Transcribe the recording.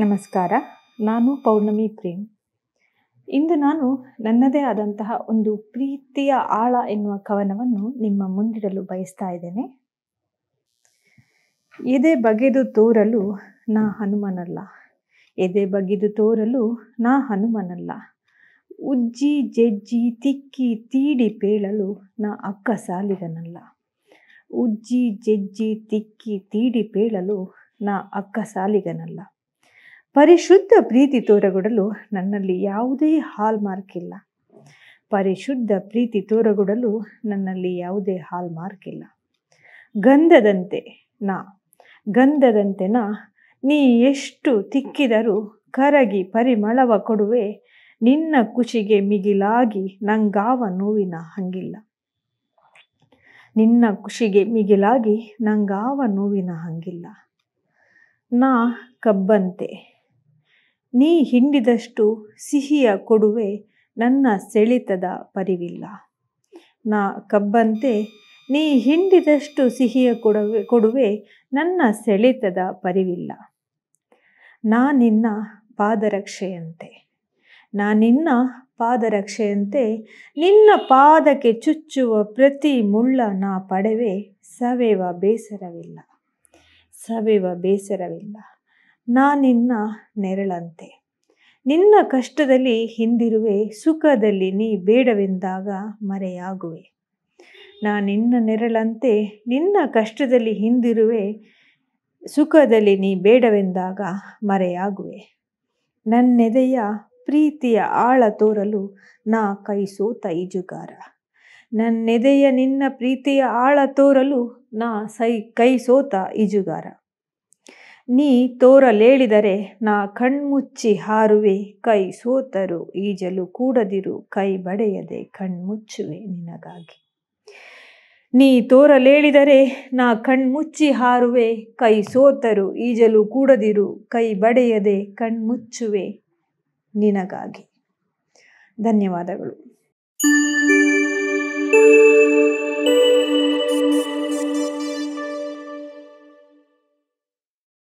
ನಮಸ್ಕಾರ ನಾನು ಪೌರ್ಣಮಿ ಪ್ರೇಮ್ ಇಂದು ನಾನು ನನ್ನದೇ ಆದಂತಹ ಒಂದು ಪ್ರೀತಿಯ ಆಳ ಎನ್ನುವ ಕವನವನ್ನು ನಿಮ್ಮ ಮುಂದಿಡಲು ಬಯಸ್ತಾ ಇದ್ದೇನೆ ಎದೆ ಬಗೆದು ತೋರಲು ನಾ ಹನುಮನಲ್ಲ ಎದೆ ಬಗೆದು ತೋರಲು ನಾ ಹನುಮನಲ್ಲ ಉಜ್ಜಿ ಜಜ್ಜಿ ತಿಕ್ಕಿ ತೀಡಿ ಪೇಳಲು ನಾ ಅಕ್ಕ ಸಾಲಿಗನಲ್ಲ ಉಜ್ಜಿ ಜಜ್ಜಿ ತಿಕ್ಕಿ ತೀಡಿ ಪೇಳಲು ನಾ ಅಕ್ಕ ಸಾಲಿಗನಲ್ಲ ಪರಿಶುದ್ಧ ಪ್ರೀತಿ ತೋರಗೊಡಲು ನನ್ನಲ್ಲಿ ಯಾವುದೇ ಹಾಲ್ ಮಾರ್ಕ್ ಇಲ್ಲ ಪರಿಶುದ್ಧ ಪ್ರೀತಿ ತೋರಗೊಡಲು ನನ್ನಲ್ಲಿ ಯಾವುದೇ ಹಾಲ್ ಮಾರ್ಕ್ ಇಲ್ಲ ಗಂಧದಂತೆ ನಾ ಗಂಧದಂತೆ ನಾ ನೀ ಎಷ್ಟು ತಿಕ್ಕಿದರೂ ಕರಗಿ ಪರಿಮಳವ ಕೊಡುವೆ ನಿನ್ನ ಖುಷಿಗೆ ಮಿಗಿಲಾಗಿ ನಂಗಾವ ನೋವಿನ ಹಂಗಿಲ್ಲ ನಿನ್ನ ಖುಷಿಗೆ ಮಿಗಿಲಾಗಿ ನಂಗಾವ ನೋವಿನ ಹಂಗಿಲ್ಲ ನಾ ಕಬ್ಬಂತೆ ನೀ ಹಿಂಡಿದಷ್ಟು ಸಿಹಿಯ ಕೊಡುವೆ ನನ್ನ ಸೆಳೆತದ ಪರಿವಿಲ್ಲ ನಾ ಕಬ್ಬಂತೆ ನೀ ಹಿಂಡಿದಷ್ಟು ಸಿಹಿಯ ಕೊಡುವೆ ಕೊಡುವೆ ನನ್ನ ಸೆಳೆತದ ಪರಿವಿಲ್ಲ ನಾ ನಿನ್ನ ಪಾದರಕ್ಷೆಯಂತೆ ನಾ ನಿನ್ನ ಪಾದರಕ್ಷೆಯಂತೆ ನಿನ್ನ ಪಾದಕ್ಕೆ ಚುಚ್ಚುವ ಪ್ರತಿ ಮುಳ್ಳ ನಾ ಪಡೆವೆ ಸವೆವ ಬೇಸರವಿಲ್ಲ ಸವೆವ ಬೇಸರವಿಲ್ಲ ನಾನಿನ್ನ ನೆರಳಂತೆ ನಿನ್ನ ಕಷ್ಟದಲ್ಲಿ ಹಿಂದಿರುವೆ ಸುಖದಲ್ಲಿ ನೀ ಬೇಡವೆಂದಾಗ ಮರೆಯಾಗುವೆ ನಾನಿನ್ನ ನೆರಳಂತೆ ನಿನ್ನ ಕಷ್ಟದಲ್ಲಿ ಹಿಂದಿರುವೆ ಸುಖದಲ್ಲಿ ನೀ ಬೇಡವೆಂದಾಗ ಮರೆಯಾಗುವೆ ನನ್ನೆದೆಯ ಪ್ರೀತಿಯ ಆಳ ತೋರಲು ನಾ ಕೈ ಸೋತ ಈಜುಗಾರ ನನ್ನೆದೆಯ ನಿನ್ನ ಪ್ರೀತಿಯ ಆಳ ತೋರಲು ನಾ ಸೈ ಕೈ ಸೋತ ಈಜುಗಾರ ನೀ ತೋರಲೇಳಿದರೆ ನಾ ಕಣ್ಮುಚ್ಚಿ ಹಾರುವೆ ಕೈ ಸೋತರು ಈಜಲು ಕೂಡದಿರು ಕೈ ಬಡೆಯದೆ ಕಣ್ಮುಚ್ಚುವೆ ನಿನಗಾಗಿ ನೀ ತೋರಲೇಳಿದರೆ ನಾ ಕಣ್ಮುಚ್ಚಿ ಹಾರುವೆ ಕೈ ಸೋತರು ಈಜಲು ಕೂಡದಿರು ಕೈ ಬಡೆಯದೆ ಕಣ್ಮುಚ್ಚುವೆ ನಿನಗಾಗಿ ಧನ್ಯವಾದಗಳು